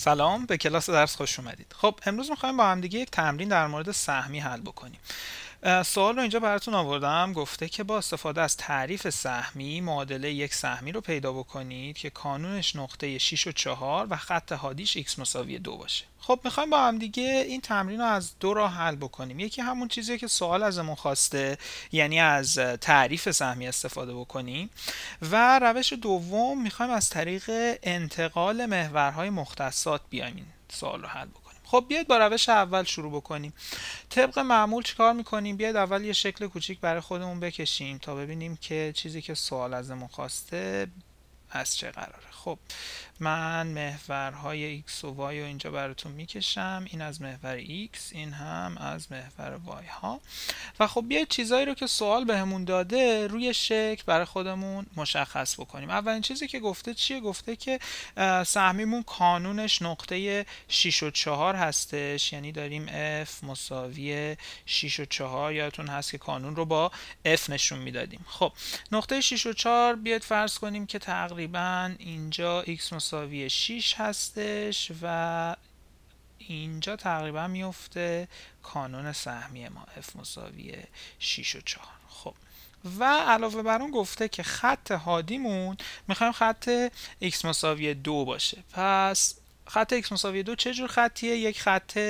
سلام به کلاس درس خوش اومدید خب امروز میخوایم با همدیگه یک تمرین در مورد سهمی حل بکنیم سوال رو اینجا براتون آوردم گفته که با استفاده از تعریف سهمی معادله یک سهمی رو پیدا بکنید که کانونش نقطه 6 و 4 و خط حادیش x مساوی 2 باشه خب میخوایم با هم دیگه این تمرین رو از دو راه حل بکنیم یکی همون چیزی که سوال ازمون خواسته یعنی از تعریف سهمی استفاده بکنیم و روش دوم میخوایم از طریق انتقال محورهای مختصات بیایم این سوال رو حل بکنیم خب بیاید با روش اول شروع بکنیم طبق معمول چیکار میکنیم بیاید اول یه شکل کوچیک برای خودمون بکشیم تا ببینیم که چیزی که سوال ازمون خواسته از چه قراره خب من محورهای x و y رو اینجا براتون میکشم این از محور x این هم از محور y ها و خب بیاید چیزایی رو که سوال بهمون داده روی شکل برای خودمون مشخص بکنیم اولین چیزی که گفته چیه گفته که سهمیمون کانونش نقطه 6 و 4 هستش یعنی داریم f مساوی 6 و 4 یادتون هست که کانون رو با f نشون میدادیم خب نقطه 6 و 4 بیاید فرض کنیم که تقریبا تقریبا اینجا x مساوی 6 هستش و اینجا تقریبا میفته کانون سهمی ما f مساوی 6 و 4 خب و علاوه بر اون گفته که خط هادیمون میخوایم خط x مساوی 2 باشه پس خط x مساوی 2 چه جور خطیه یک خط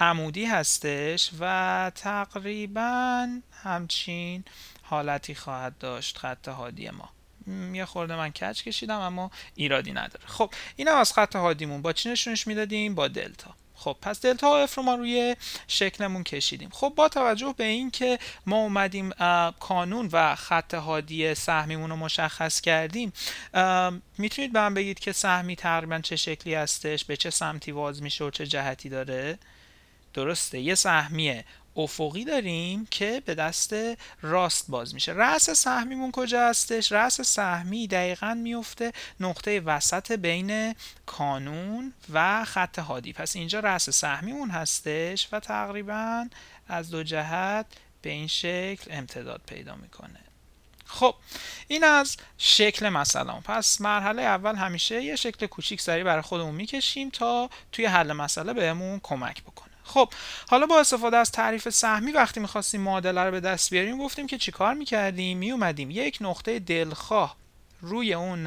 عمودی هستش و تقریبا همچین حالتی خواهد داشت خط هادی ما یه خورده من کچ کشیدم اما ایرادی نداره خب این هم از خط هادیمون با چی نشونش میدادیم با دلتا خب پس دلتا و اف رو ما روی شکلمون کشیدیم خب با توجه به این که ما اومدیم کانون و خط حادی سهمیمون رو مشخص کردیم میتونید به من بگید که سهمی تقریبا چه شکلی هستش به چه سمتی واز میشه و چه جهتی داره درسته یه سهمیه افقی داریم که به دست راست باز میشه رأس سهمیمون کجا هستش رأس سهمی دقیقا میفته نقطه وسط بین کانون و خط هادی پس اینجا رأس سهمیمون هستش و تقریبا از دو جهت به این شکل امتداد پیدا میکنه خب این از شکل مثلا پس مرحله اول همیشه یه شکل کوچیک سری برای خودمون میکشیم تا توی حل مسئله بهمون کمک بکنه خب حالا با استفاده از تعریف سهمی وقتی میخواستیم معادله رو به دست بیاریم گفتیم که چیکار میکردیم میومدیم یک نقطه دلخواه روی اون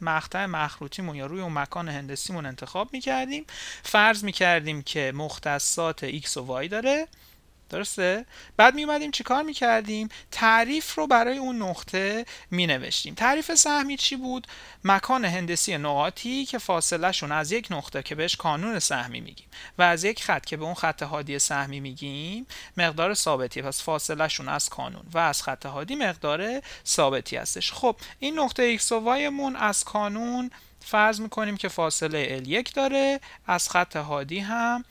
مقطع مخروطیمون یا روی اون مکان هندسیمون انتخاب میکردیم فرض میکردیم که مختصات x و y داره درسته بعد می اومدیم چیکار می کردیم تعریف رو برای اون نقطه می نوشتیم تعریف سهمی چی بود مکان هندسی نقاطی که فاصله شون از یک نقطه که بهش کانون سهمی میگیم و از یک خط که به اون خط هادی سهمی میگیم مقدار ثابتی پس فاصله شون از کانون و از خط هادی مقدار ثابتی هستش خب این نقطه x و از کانون فرض میکنیم که فاصله L1 داره از خط هادی هم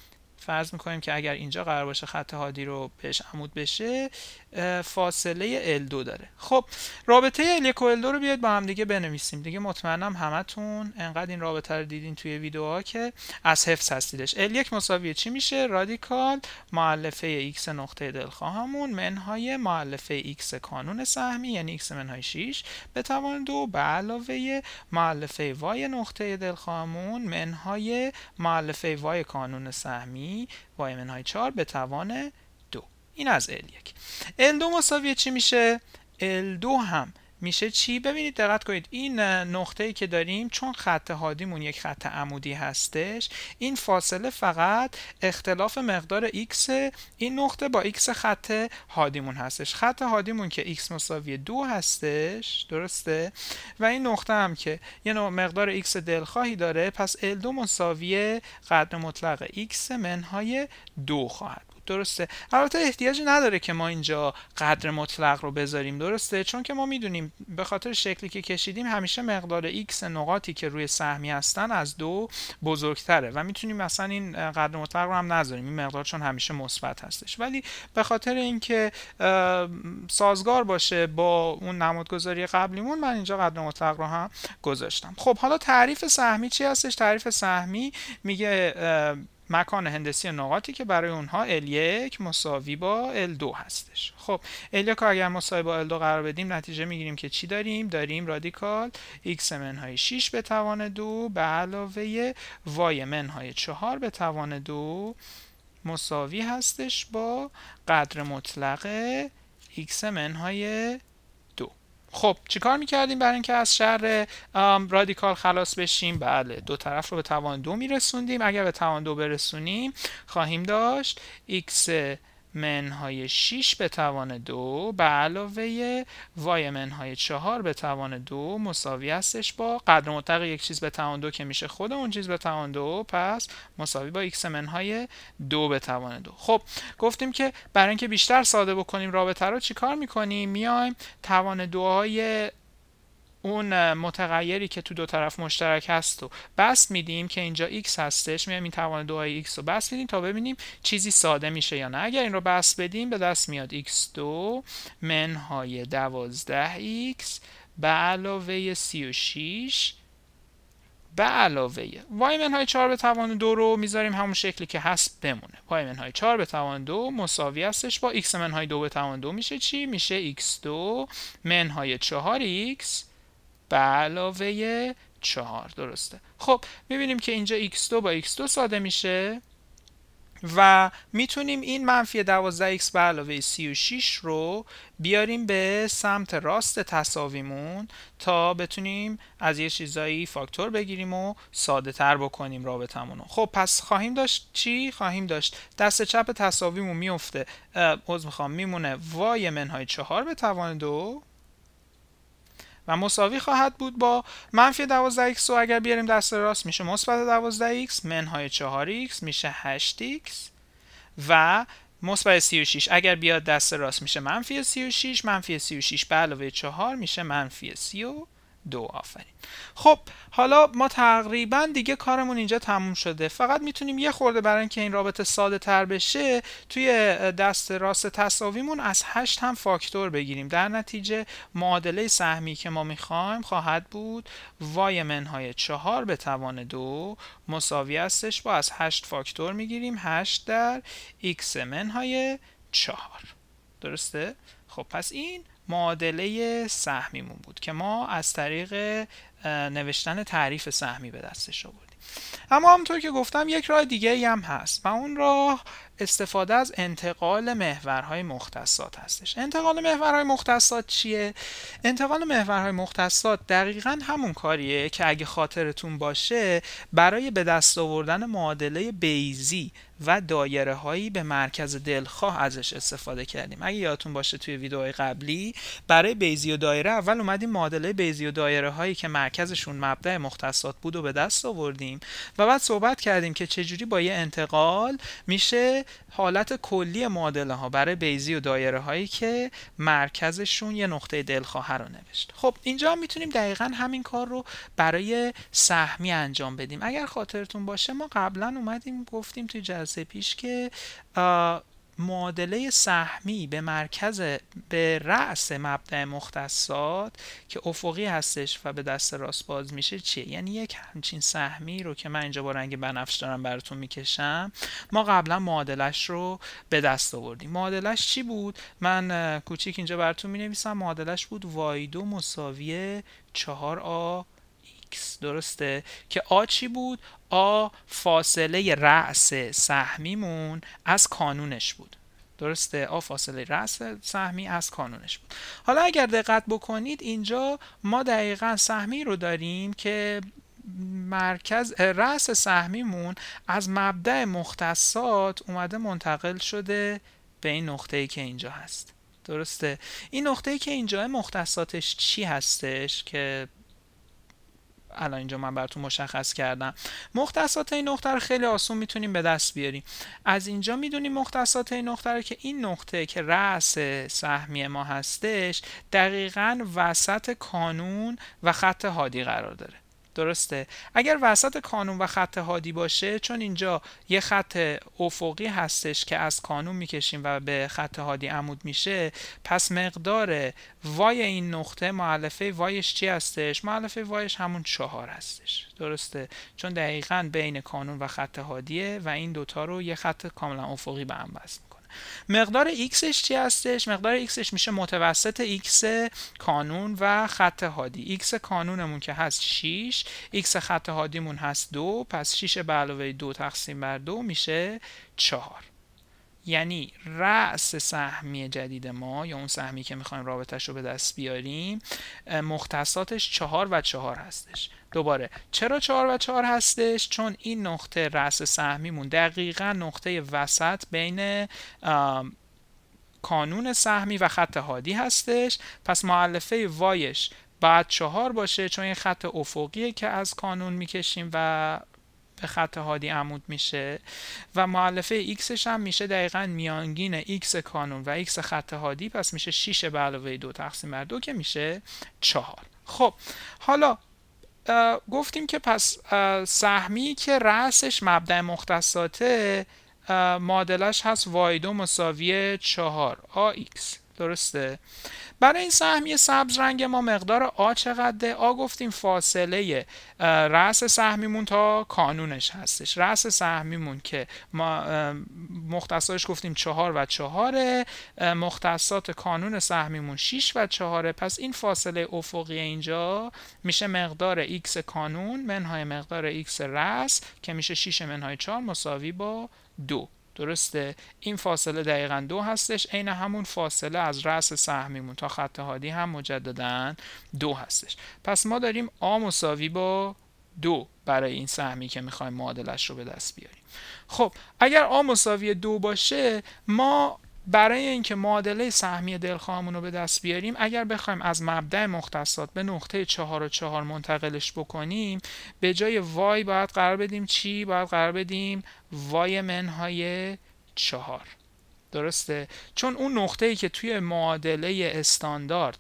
فرض میکنیم که اگر اینجا قرار باشه خط هادی رو بهش عمود بشه فاصله L2 داره خب رابطه L1 و L2 رو بیاید با هم دیگه بنویسیم دیگه مطمئنم همتون انقدر این رابطه رو دیدین توی ویدیوها که از حفظ هستیدش L1 مساوی چی میشه رادیکال معلفه x نقطه دلخواهمون منهای معلفه x کانون سهمی یعنی x منهای 6 به توان دو به علاوه معلفه y نقطه دلخواهمون منهای معلفه y کانون سهمی y منهای 4 به توان این از L1 L2 مساوی چی میشه L2 هم میشه چی ببینید دقت کنید این نقطه‌ای که داریم چون خط هادیمون یک خط عمودی هستش این فاصله فقط اختلاف مقدار x این نقطه با x خط هادیمون هستش خط هادیمون که x مساوی دو هستش درسته و این نقطه هم که یه مقدار x دلخواهی داره پس L2 مساوی قدر مطلق x منهای دو خواهد درسته البته احتیاجی نداره که ما اینجا قدر مطلق رو بذاریم درسته چون که ما میدونیم به خاطر شکلی که کشیدیم همیشه مقدار x نقاطی که روی سهمی هستن از دو بزرگتره و میتونیم مثلا این قدر مطلق رو هم نذاریم این مقدار چون همیشه مثبت هستش ولی به خاطر اینکه سازگار باشه با اون نمادگذاری قبلیمون من اینجا قدر مطلق رو هم گذاشتم خب حالا تعریف سهمی چی هستش تعریف سهمی میگه مکان هندسی نقاطی که برای اونها L1 مساوی با L2 هستش خب L1 اگر مساوی با L2 قرار بدیم نتیجه میگیریم که چی داریم داریم رادیکال X منهای 6 به توان 2 به علاوه Y منهای 4 به توان 2 مساوی هستش با قدر مطلق X منهای خب چیکار میکردیم برای اینکه از شر رادیکال خلاص بشیم بله دو طرف رو به توان دو میرسوندیم اگر به توان دو برسونیم خواهیم داشت x منهای 6 به توان 2 به علاوه وای منهای 4 به توان 2 مساوی هستش با قدر مطلق یک چیز به توان 2 که میشه خود اون چیز به توان 2 پس مساوی با x منهای 2 به توان 2 خب گفتیم که برای اینکه بیشتر ساده بکنیم رابطه رو چیکار میکنیم میایم توان 2 های اون متغیری که تو دو طرف مشترک هست و بس میدیم که اینجا x هستش میایم این توان دو x رو بس میدیم تا ببینیم چیزی ساده میشه یا نه اگر این رو بس بدیم به دست میاد x2 منهای 12x به علاوه 36 به علاوه وای منهای 4 به توان دو رو میذاریم همون شکلی که هست بمونه وای منهای 4 به توان دو مساوی هستش با x منهای 2 به توان دو میشه چی؟ میشه x2 منهای 4x به علاوه 4 درسته خب میبینیم که اینجا x2 با x2 ساده میشه و میتونیم این منفی 12x به علاوه 36 رو بیاریم به سمت راست تصاویمون تا بتونیم از یه چیزایی فاکتور بگیریم و ساده تر بکنیم رابطمون خب پس خواهیم داشت چی؟ خواهیم داشت دست چپ تصاویمون میفته عوض میخوام میمونه وای منهای 4 به توان 2 و مساوی خواهد بود با منفی 12x و اگر بیاریم دست راست میشه مثبت 12x منهای 4x میشه 8x و مثبت 36 اگر بیاد دست راست میشه منفی 36 منفی 36 به علاوه 4 میشه منفی 30 دو آفرین خب حالا ما تقریبا دیگه کارمون اینجا تموم شده فقط میتونیم یه خورده برای اینکه این رابطه ساده تر بشه توی دست راست تصاویمون از هشت هم فاکتور بگیریم در نتیجه معادله سهمی که ما میخوایم خواهد بود وای منهای چهار به توان دو مساوی هستش با از هشت فاکتور میگیریم هشت در x منهای چهار درسته؟ خب پس این معادله سهمیمون بود که ما از طریق نوشتن تعریف سهمی به دستش آوردیم اما همونطور که گفتم یک راه دیگه هم هست و اون راه استفاده از انتقال محورهای مختصات هستش انتقال محورهای مختصات چیه انتقال محورهای مختصات دقیقا همون کاریه که اگه خاطرتون باشه برای به دست آوردن معادله بیزی و دایره هایی به مرکز دلخواه ازش استفاده کردیم اگه یادتون باشه توی ویدیوهای قبلی برای بیزی و دایره اول اومدیم معادله بیزی و دایره هایی که مرکزشون مبدع مختصات بود و به دست آوردیم و بعد صحبت کردیم که چجوری با یه انتقال میشه حالت کلی معادله ها برای بیزی و دایره هایی که مرکزشون یه نقطه دلخواه رو نوشت خب اینجا میتونیم دقیقا همین کار رو برای سهمی انجام بدیم اگر خاطرتون باشه ما قبلا اومدیم گفتیم توی جلسه پیش که معادله سهمی به مرکز به رأس مبدع مختصات که افقی هستش و به دست راست باز میشه چیه یعنی یک همچین سهمی رو که من اینجا با رنگ بنفش دارم براتون میکشم ما قبلا معادلش رو به دست آوردیم معادلش چی بود من کوچیک اینجا براتون مینویسم معادلش بود وایدو مساویه مساوی 4a درسته که آ چی بود آ فاصله رأس سهمیمون از کانونش بود درسته آ فاصله رأس سهمی از کانونش بود حالا اگر دقت بکنید اینجا ما دقیقا سهمی رو داریم که مرکز رأس سهمیمون از مبدع مختصات اومده منتقل شده به این نقطه که اینجا هست درسته این نقطه که اینجا مختصاتش چی هستش که الان اینجا من براتون مشخص کردم مختصات این نقطه رو خیلی آسون میتونیم به دست بیاریم از اینجا میدونیم مختصات این نقطه رو که این نقطه که رأس سهمی ما هستش دقیقا وسط کانون و خط هادی قرار داره درسته اگر وسط کانون و خط هادی باشه چون اینجا یه خط افقی هستش که از کانون میکشیم و به خط هادی عمود میشه پس مقدار وای این نقطه معلفه وایش چی هستش معلفه وایش همون چهار هستش درسته چون دقیقا بین کانون و خط هادیه و این دوتا رو یه خط کاملا افقی به هم مقدار ایکسش چی هستش مقدار ایکسش میشه متوسط x کانون و خط هادی x کانونمون که هست 6 x خط هادیمون هست 2 پس 6 به علاوه 2 تقسیم بر 2 میشه 4 یعنی رأس سهمی جدید ما یا اون سهمی که میخوایم رابطش رو به دست بیاریم مختصاتش چهار و چهار هستش دوباره چرا چهار و چهار هستش چون این نقطه رأس سهمیمون دقیقا نقطه وسط بین کانون سهمی و خط هادی هستش پس معلفه وایش بعد چهار باشه چون این خط افقیه که از کانون میکشیم و به خط هادی عمود میشه و معلفه ایکسش هم میشه دقیقا میانگین ایکس کانون و ایکس خط هادی پس میشه 6 به علاوه 2 تقسیم بر 2 که میشه 4 خب حالا گفتیم که پس سهمی که رأسش مبدع مختصاته معادلش هست وایدو 2 مساوی 4 ax درسته برای این سهمی سبز رنگ ما مقدار آ چقدره آ گفتیم فاصله رأس سهمیمون تا کانونش هستش رأس سهمیمون که ما مختصاش گفتیم چهار و چهاره مختصات کانون سهمیمون 6 و چهاره پس این فاصله افقی اینجا میشه مقدار x کانون منهای مقدار x رأس که میشه 6 منهای 4 مساوی با دو درسته این فاصله دقیقا دو هستش عین همون فاصله از رأس سهمیمون تا خط هادی هم مجددا دو هستش پس ما داریم آ مساوی با دو برای این سهمی که میخوایم معادلش رو به دست بیاریم خب اگر آ مساوی دو باشه ما برای اینکه معادله سهمی دلخواهمون رو به دست بیاریم اگر بخوایم از مبدع مختصات به نقطه چهار و چهار منتقلش بکنیم به جای وای باید قرار بدیم چی؟ باید قرار بدیم وای منهای چهار درسته؟ چون اون نقطه ای که توی معادله استاندارد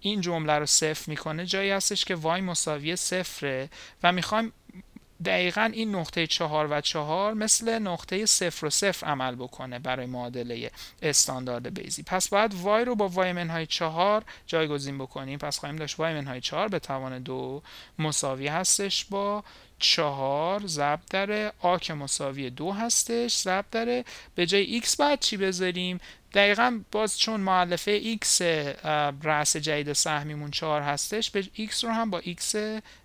این جمله رو صفر میکنه جایی هستش که وای مساوی صفره و میخوایم دقیقا این نقطه چهار و چهار مثل نقطه صفر و صفر عمل بکنه برای معادله استاندارد بیزی پس باید وای رو با وای منهای چهار جایگزین بکنیم پس خواهیم داشت وای منهای چهار به توان دو مساوی هستش با چهار ضرب در آ که مساوی دو هستش ضرب داره به جای ایکس بعد چی بذاریم دقیقا باز چون معلفه ایکس رأس جدید سهمیمون چهار هستش به ایکس رو هم با ایکس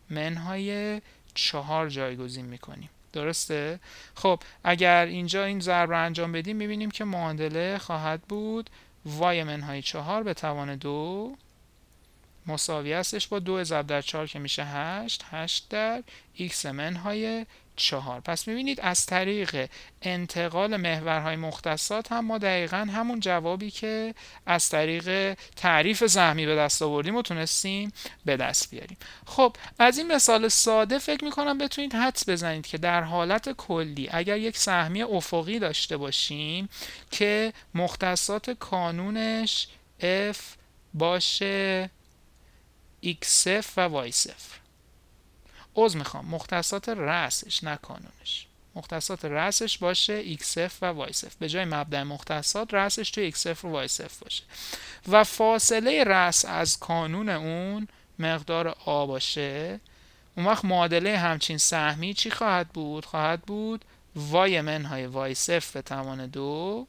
منهای چهار جایگزین میکنیم درسته خب اگر اینجا این ضرب رو انجام بدیم میبینیم که معادله خواهد بود وای منهای چهار به توان دو مساوی هستش با 2 ضرب در 4 که میشه 8 8 در x منهای چهار پس میبینید از طریق انتقال محورهای مختصات هم ما دقیقا همون جوابی که از طریق تعریف زحمی به دست آوردیم و تونستیم به دست بیاریم خب از این مثال ساده فکر میکنم بتونید حدس بزنید که در حالت کلی اگر یک سهمی افقی داشته باشیم که مختصات کانونش F باشه x0 و y0 عوض میخوام مختصات رأسش نه کانونش مختصات رأسش باشه x0 و y0 به جای مبدع مختصات رأسش توی x0 و y0 باشه و فاصله رأس از کانون اون مقدار آ باشه اون وقت معادله همچین سهمی چی خواهد بود؟ خواهد بود Y منهای Y0 به توان دو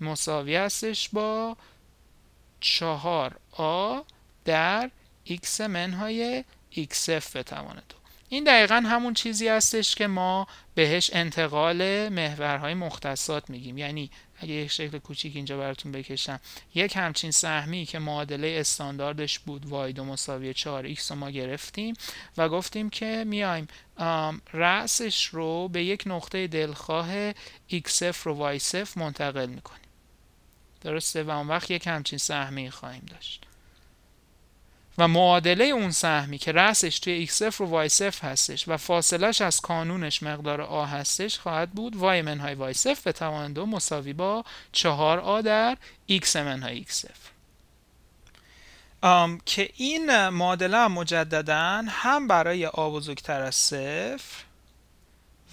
مساوی هستش با 4A در x منهای xf به توان دو این دقیقا همون چیزی هستش که ما بهش انتقال محورهای مختصات میگیم یعنی اگه یک شکل کوچیک اینجا براتون بکشم یک همچین سهمی که معادله استانداردش بود y دو مساوی 4 x رو ما گرفتیم و گفتیم که میایم رأسش رو به یک نقطه دلخواه x0 رو y0 منتقل میکنیم درسته و اون وقت یک همچین سهمی خواهیم داشت و معادله اون سهمی که رأسش توی x0 و y0 هستش و فاصلش از کانونش مقدار a هستش خواهد بود y منهای y0 به توان دو مساوی با 4a در x منهای x0 آم، که این معادله هم مجددا هم برای A بزرگتر از صفر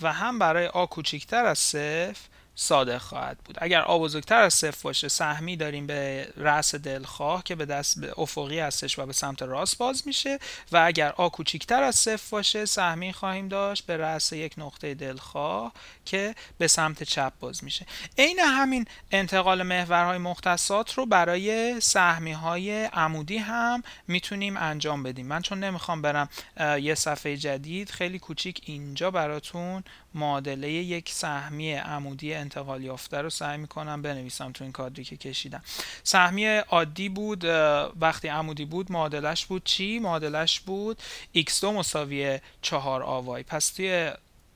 و هم برای A کوچکتر از صفر صادق خواهد بود اگر آ بزرگتر از صفر باشه سهمی داریم به رأس دلخواه که به دست افقی هستش و به سمت راست باز میشه و اگر آ کوچیکتر از صفر باشه سهمی خواهیم داشت به رأس یک نقطه دلخواه که به سمت چپ باز میشه عین همین انتقال محورهای مختصات رو برای سهمی های عمودی هم میتونیم انجام بدیم من چون نمیخوام برم یه صفحه جدید خیلی کوچیک اینجا براتون معادله یک سهمی عمودی انتقال یافته رو سعی میکنم بنویسم تو این کادری که کشیدم سهمی عادی بود وقتی عمودی بود معادلش بود چی معادلش بود x2 مساوی 4 آوای پس توی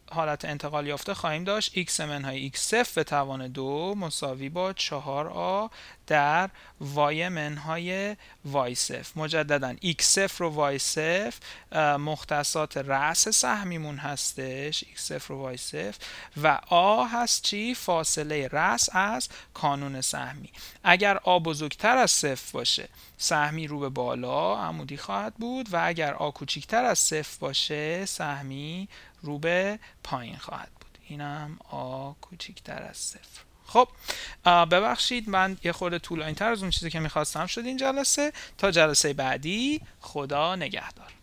حالت انتقال یافته خواهیم داشت x منهای x0 به توان 2 مساوی با 4 a در منهای های وایسف مجددا x رو و وایسف مختصات رأس سهمیمون هستش x رو و و آ هست چی فاصله رأس از کانون سهمی اگر آ بزرگتر از صفر باشه سهمی رو به بالا عمودی خواهد بود و اگر آ کوچکتر از صفر باشه سهمی رو به پایین خواهد بود اینم آ کوچکتر از صفر خب ببخشید من یه خورده طولانی تر از اون چیزی که میخواستم شد این جلسه تا جلسه بعدی خدا نگهدار